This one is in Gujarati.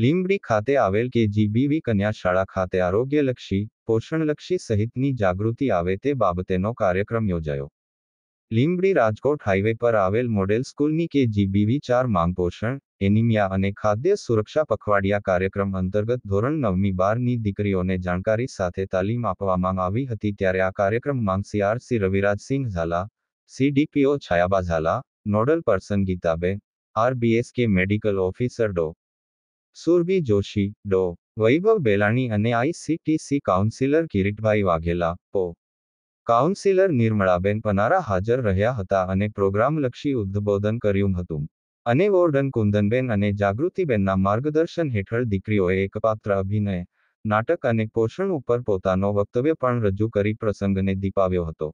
लिमडी ખાતે આવેલ કે જીબીવી कन्या શાળા ખાતે આરોગ્ય લક્ષી પોષણ લક્ષી સહિતની જાગૃતિ આવે તે બાબતેનો કાર્યક્રમ યોજાયો લિમ્ડી રાજકોટ હાઈવે પર આવેલ મોડેલ સ્કૂલની કે જીબીવી ચાર માંગ પોષણ એનિમિયા અને ખાદ્ય સુરક્ષા પખવાડિયા કાર્યક્રમ અંતર્ગત ધોરણ 9 12 ની દીકરીઓને જાણકારી સાથે તાલીમ આપવામાં આવી હતી ત્યારે આ કાર્યક્રમમાં CRC Ravirajsinh Jhala CDPO Chhayaba Jhala nodal person Geetaben RBSK medical officer Dr Surbhi Joshi Dr Vaibhav Belani અને આઈસીટીસી કાઉન્સિલર કિરીટભાઈ વાઘેલા પો કાઉન્સિલર નિર્મળાબેન પનારા હાજર રહ્યા હતા અને પ્રોગ્રામલક્ષી ઉદ્બોધન કર્યું હતું અને વોર્ડન કુંદનબેન અને જાગૃતિબેનના માર્ગદર્શન હેઠળ દીકરીઓએ એકપાત્ર અભિનય નાટક અને પોષણ ઉપર પોતાનો વક્તવ્ય પણ રજૂ કરી પ્રસંગને દીપાવ્યો હતો